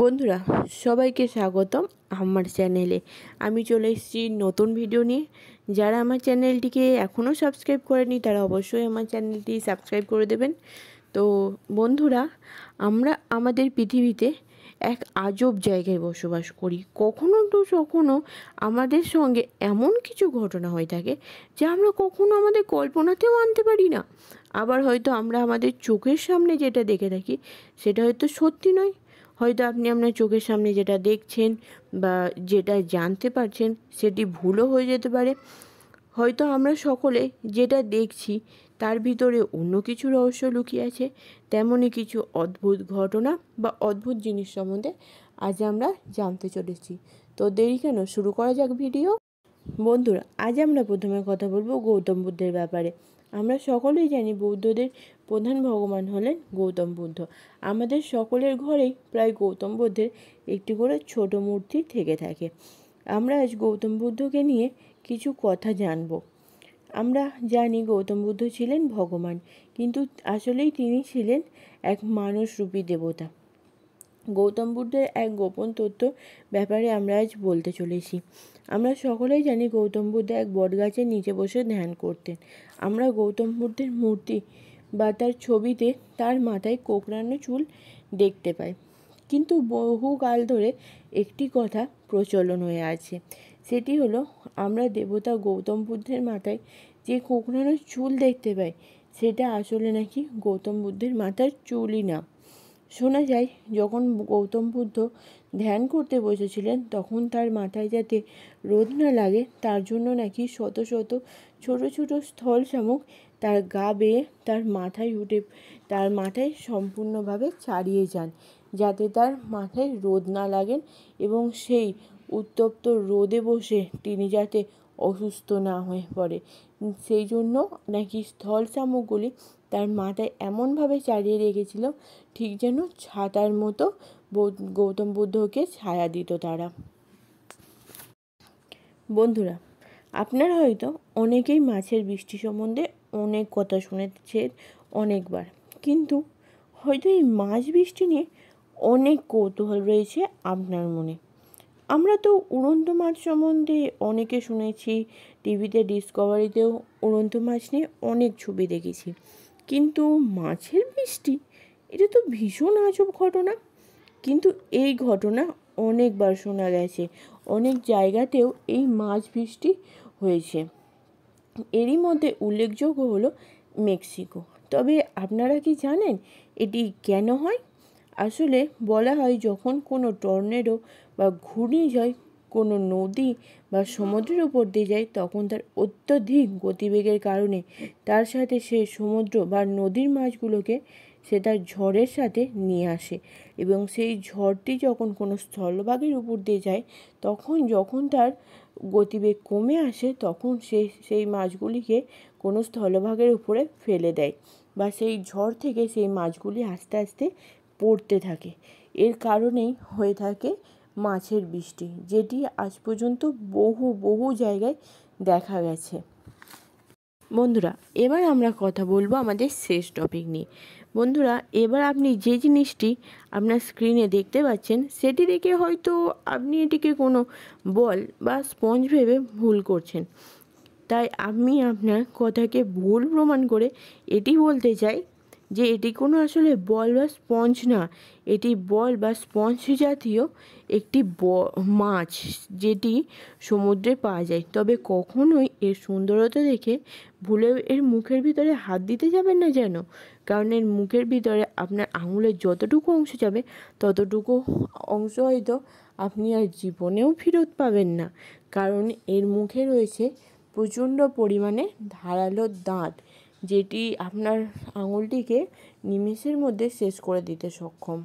বন্ধুরা সবাইকে স্বাগতম আমার চ্যানেলে আমি চলে এসেছি নতুন ভিডিও নিয়ে যারা আমার চ্যানেলটিকে এখনও সাবস্ক্রাইব করেনি তারা অবশ্যই আমার চ্যানেলটি সাবস্ক্রাইব করে দেবেন তো বন্ধুরা আমরা আমাদের পৃথিবীতে এক আজব জায়গায় বসবাস করি কখনো তো কখনো আমাদের সঙ্গে এমন কিছু ঘটনা হয়ে থাকে যা আমরা কখনো আমাদের কল্পনাতেও আনতে পারি না আবার হয়তো আমরা আমাদের চোখের সামনে যেটা দেখে থাকি সেটা হয়তো সত্যি নয় হয়তো আপনি আপনার চোখের সামনে যেটা দেখছেন বা যেটা জানতে পারছেন সেটি ভুলও হয়ে যেতে পারে হয়তো আমরা সকলে যেটা দেখছি তার ভিতরে অন্য কিছু রহস্য লুকিয়ে আছে তেমনই কিছু অদ্ভুত ঘটনা বা অদ্ভুত জিনিস সম্বন্ধে আজ আমরা জানতে চলেছি তো দেরি কেন শুরু করা যাক ভিডিও বন্ধুরা আজ আমরা প্রথমে কথা বলবো গৌতম বুদ্ধের ব্যাপারে আমরা সকলেই জানি বৌদ্ধদের প্রধান ভগবান হলেন গৌতম বুদ্ধ আমাদের সকলের ঘরেই প্রায় গৌতম বুদ্ধের একটি করে ছোট মূর্তি থেকে থাকে আমরা আজ গৌতম বুদ্ধকে নিয়ে কিছু কথা জানব আমরা জানি গৌতম বুদ্ধ ছিলেন ভগবান কিন্তু আসলেই তিনি ছিলেন এক মানুষরূপী দেবতা গৌতম বুদ্ধের এক গোপন তথ্য ব্যাপারে আমরা আজ বলতে চলেছি আমরা সকলেই জানি গৌতম বুদ্ধ এক বটগাছের নিচে বসে ধ্যান করতেন আমরা গৌতম বুদ্ধের মূর্তি বা তার ছবিতে তার মাথায় কোকড়ানো চুল দেখতে পাই কিন্তু বহুকাল ধরে একটি কথা প্রচলন হয়ে আছে সেটি হলো আমরা দেবতা গৌতম বুদ্ধের মাথায় যে কোকড়ানো চুল দেখতে পাই সেটা আসলে নাকি গৌতম বুদ্ধের মাথার চুলই না শোনা যায় যখন গৌতম বুদ্ধ ধ্যান করতে বসেছিলেন তখন তার মাথায় যাতে রোদ না লাগে তার জন্য নাকি শত শত ছোট ছোট স্থল শামুক তার গা বেয়ে তার মাথায় উঠে তার মাথায় সম্পূর্ণভাবে ছাড়িয়ে যান যাতে তার মাথায় রোদ না লাগেন এবং সেই উত্তপ্ত রোদে বসে তিনি যাতে অসুস্থ না হয়ে পড়ে সেই জন্য নাকি স্থল চামকগুলি তার মাথায় এমনভাবে চালিয়ে রেখেছিল ঠিক যেন ছাতার মতো গৌতম বুদ্ধকে ছায়া দিত তারা বন্ধুরা আপনারা হয়তো অনেকেই মাছের বৃষ্টি সম্বন্ধে অনেক কথা শুনেছেন অনেকবার কিন্তু হয়তো এই মাছ বৃষ্টি নিয়ে অনেক কৌতূহল রয়েছে আপনার মনে আমরা তো উড়ন্ত মাছ সম্বন্ধে অনেকে শুনেছি টিভিতে ডিসকভারিতেও উড়ন্ত মাছ নিয়ে অনেক ছবি দেখেছি কিন্তু মাছের বৃষ্টি এটা তো ভীষণ আজব ঘটনা কিন্তু এই ঘটনা অনেকবার শোনা গেছে অনেক জায়গাতেও এই মাছ বৃষ্টি হয়েছে এরই মধ্যে উল্লেখযোগ্য হলো মেক্সিকো তবে আপনারা কি জানেন এটি কেন হয় আসলে বলা হয় যখন কোনো টর্নেডো বা ঘূর্ণিঝড় কোনো নদী বা সমুদ্রের উপর দিয়ে যায় তখন তার অত্যধিক গতিবেগের কারণে তার সাথে সে সমুদ্র বা নদীর মাছগুলোকে সে তার ঝড়ের সাথে নিয়ে আসে এবং সেই ঝড়টি যখন কোনো স্থলভাগের উপর দিয়ে যায় তখন যখন তার গতিবেগ কমে আসে তখন সে সেই মাছগুলিকে কোনো স্থলভাগের উপরে ফেলে দেয় বা সেই ঝড় থেকে সেই মাছগুলি আস্তে আস্তে পড়তে থাকে এর কারণেই হয়ে থাকে মাছের বৃষ্টি যেটি আজ পর্যন্ত বহু বহু জায়গায় দেখা গেছে বন্ধুরা এবার আমরা কথা বলবো আমাদের শেষ টপিক নিয়ে বন্ধুরা এবার আপনি যে জিনিসটি আপনার স্ক্রিনে দেখতে পাচ্ছেন সেটি দেখে হয়তো আপনি এটিকে কোনো বল বা স্পঞ্জ ভেবে ভুল করছেন তাই আমি আপনার কথাকে ভুল প্রমাণ করে এটি বলতে চাই যে এটি কোনো আসলে বল বা স্পঞ্জ না এটি বল বা স্পঞ্জ জাতীয় একটি ব মাছ যেটি সমুদ্রে পাওয়া যায় তবে কখনোই এর সুন্দরতা দেখে ভুলে এর মুখের ভিতরে হাত দিতে যাবেন না যেন কারণ এর মুখের ভিতরে আপনার আঙুলের যতটুকু অংশ যাবে ততটুকু অংশ হয়তো আপনি আর জীবনেও ফেরত পাবেন না কারণ এর মুখে রয়েছে প্রচণ্ড পরিমাণে ধারালো দাঁত যেটি আপনার আঙুলটিকে নিমেষের মধ্যে শেষ করে দিতে সক্ষম